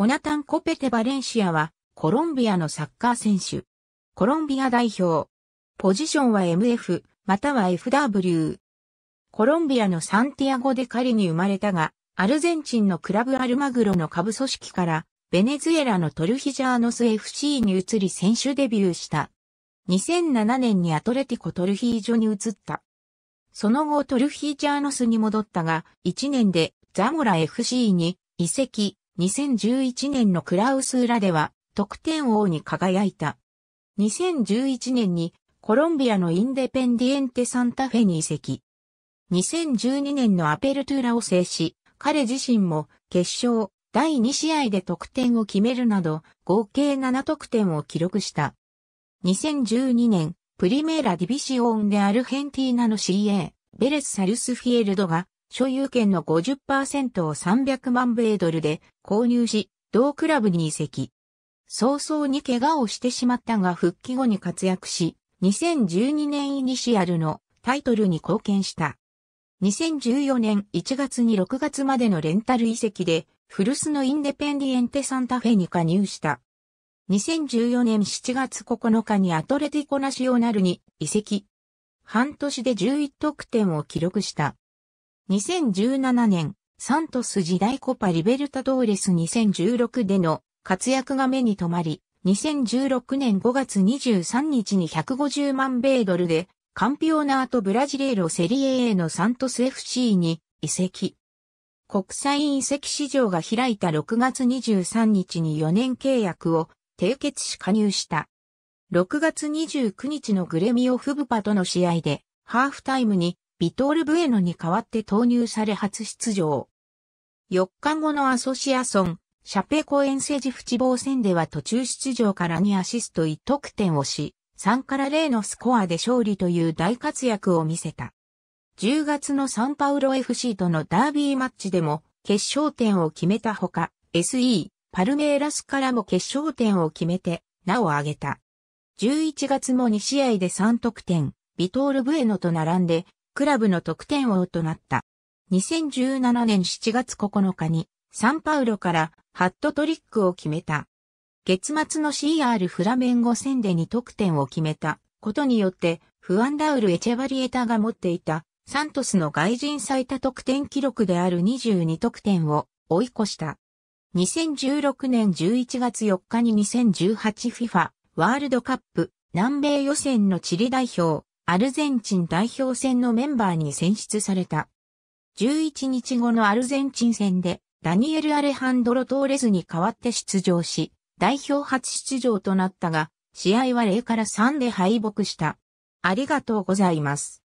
ホナタン・コペテ・バレンシアは、コロンビアのサッカー選手。コロンビア代表。ポジションは MF、または FW。コロンビアのサンティアゴでカリに生まれたが、アルゼンチンのクラブアルマグロの下部組織から、ベネズエラのトルヒジャーノス FC に移り選手デビューした。2007年にアトレティコトルヒージョに移った。その後トルヒージャーノスに戻ったが、1年でザモラ FC に移籍、2011年のクラウス裏では得点王に輝いた。2011年にコロンビアのインデペンディエンテ・サンタフェに移籍。2012年のアペルトゥーラを制し、彼自身も決勝第2試合で得点を決めるなど合計7得点を記録した。2012年プリメーラディビシオンでアルヘンティーナの CA ベレス・サルスフィエルドが所有権の50%を300万米ドルで購入し、同クラブに移籍。早々に怪我をしてしまったが復帰後に活躍し、2012年イニシアルのタイトルに貢献した。2014年1月に6月までのレンタル移籍で、古巣のインデペンディエンテサンタフェに加入した。2014年7月9日にアトレティコナシオナルに移籍。半年で11得点を記録した。2017年、サントス時代コパリベルタドーレス2016での活躍が目に留まり、2016年5月23日に150万米ドルで、カンピオナートブラジレーロセリエ A のサントス FC に移籍。国際移籍市場が開いた6月23日に4年契約を締結し加入した。6月29日のグレミオ・フブパとの試合で、ハーフタイムにビトール・ブエノに代わって投入され初出場。4日後のアソシアソン、シャペコ遠征時フチボー戦では途中出場から2アシスト1得点をし、3から0のスコアで勝利という大活躍を見せた。10月のサンパウロ FC とのダービーマッチでも決勝点を決めたほか、SE、パルメーラスからも決勝点を決めて、名を挙げた。11月も2試合で3得点、ビトール・ブエノと並んで、クラブの得点王となった。2017年7月9日にサンパウロからハットトリックを決めた。月末の CR フラメンゴ戦で2得点を決めたことによってフアンダウル・エチェバリエタが持っていたサントスの外人最多得点記録である22得点を追い越した。2016年11月4日に 2018FIFA ワールドカップ南米予選のチリ代表アルゼンチン代表戦のメンバーに選出された。11日後のアルゼンチン戦で、ダニエル・アレハンドロ・トーレスに代わって出場し、代表初出場となったが、試合は0から3で敗北した。ありがとうございます。